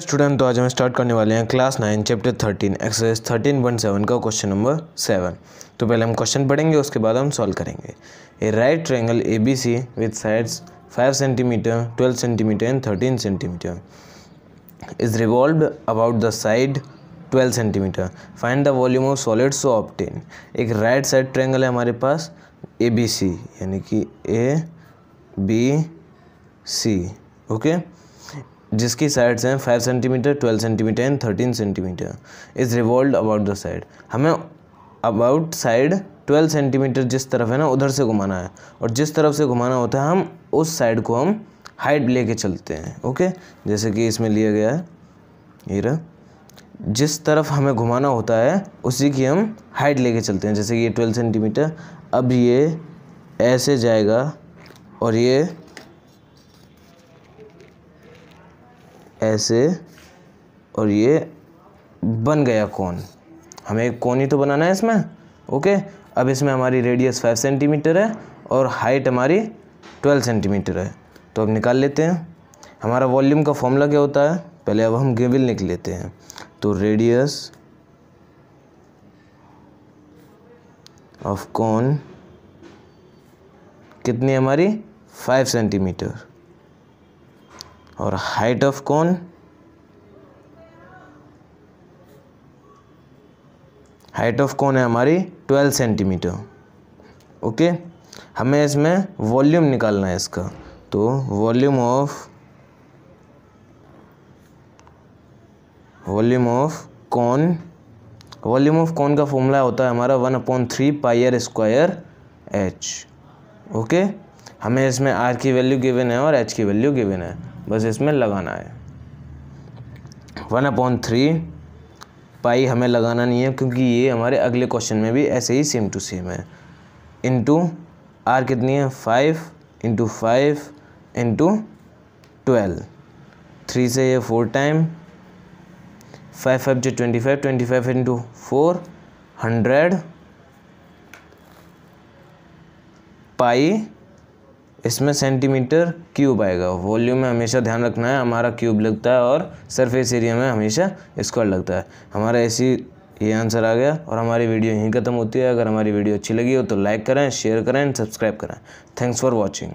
student तो आज हम स्टार्ट करने वाले हैं class nine chapter thirteen exercise thirteen point seven का क्वेश्चन नंबर सेवन तो पहले हम क्वेश्चन पढ़ेंगे उसके बाद हम सॉल्व करेंगे a right triangle A B C with sides five centimetre twelve centimetre and thirteen centimetre is revolve about the side twelve centimetre find the volume of solid so obtain एक right side triangle है हमारे पास A B C यानी कि A B C okay जिसकी sides हैं five centimetre twelve centimetre and thirteen centimetre is revolve about the side हमें about side twelve centimetre जिस तरफ है ना उधर से घुमाना है और जिस तरफ से घुमाना होता है हम उस साइड को हम हाइट लेके चलते हैं ओके जैसे कि इसमें लिया गया है ये रहा जिस तरफ हमें घुमाना होता है उसी की हम हाइट लेके चलते हैं जैसे कि ये ट्वेल्व सेंटीमीटर अब ये ऐसे जाएगा और ये ऐसे और ये बन गया कौन हमें एक कौन ही तो बनाना है इसमें ओके अब इसमें हमारी रेडियस फाइव सेंटीमीटर है और हाइट हमारी ट्वेल्व सेंटीमीटर है तो अब निकाल लेते हैं हमारा वॉल्यूम का फॉर्मूला क्या होता है पहले अब हम गेविल लिख लेते हैं तो रेडियस ऑफ कौन कितनी हमारी फाइव सेंटीमीटर और हाइट ऑफ कौन हाइट ऑफ कौन है हमारी 12 सेंटीमीटर ओके हमें इसमें वॉल्यूम निकालना है इसका तो वॉल्यूम ऑफ वॉल्यूम ऑफ कौन वॉल्यूम ऑफ कौन का फॉर्मूला होता है हमारा one upon three pi r square h okay हमें इसमें आर की वैल्यू गिवन है और एच की वैल्यू गिवन है बस इसमें लगाना है वन अपॉन थ्री पाई हमें लगाना नहीं है क्योंकि ये हमारे अगले क्वेश्चन में भी ऐसे ही सेम टू सेम है इंटू आर कितनी है five into five into twelve three से ये फोर टाइम फाइव फाइव जो twenty five twenty five into four hundred pi इसमें सेंटीमीटर क्यूब आएगा वॉल्यूम में हमेशा ध्यान रखना है हमारा क्यूब लगता है और सरफेस एरिया में हमेशा स्क्वायर लगता है हमारा ऐसी ये आंसर आ गया और हमारी वीडियो यहीं ख़त्म होती है अगर हमारी वीडियो अच्छी लगी हो तो लाइक करें शेयर करें सब्सक्राइब करें थैंक्स फॉर वॉचिंग